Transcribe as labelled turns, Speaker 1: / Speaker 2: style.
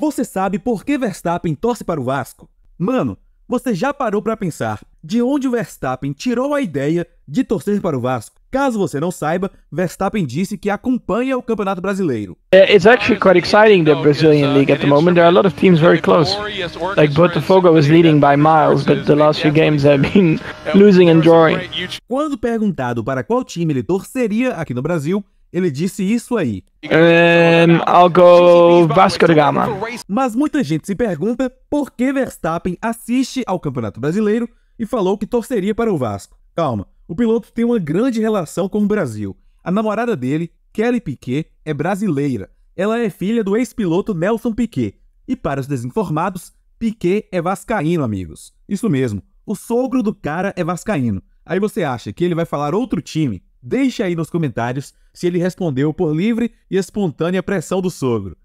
Speaker 1: Você sabe por que Verstappen torce para o Vasco? Mano, você já parou para pensar de onde o Verstappen tirou a ideia de torcer para o Vasco? Caso você não saiba, Verstappen disse que acompanha o Campeonato Brasileiro.
Speaker 2: Uh, it's actually quite exciting the Brazilian league at the moment. There are a lot of teams very close. Like Botafogo was leading by miles, but the last few games have been losing and drawing.
Speaker 1: Quando perguntado para qual time ele torceria aqui no Brasil, ele disse isso aí.
Speaker 2: Um, I'll go Vasco da Gama.
Speaker 1: Mas muita gente se pergunta por que Verstappen assiste ao Campeonato Brasileiro e falou que torceria para o Vasco. Calma, o piloto tem uma grande relação com o Brasil. A namorada dele, Kelly Piquet, é brasileira. Ela é filha do ex-piloto Nelson Piquet. E para os desinformados, Piquet é vascaíno, amigos. Isso mesmo, o sogro do cara é vascaíno. Aí você acha que ele vai falar outro time? Deixe aí nos comentários se ele respondeu por livre e espontânea pressão do sogro.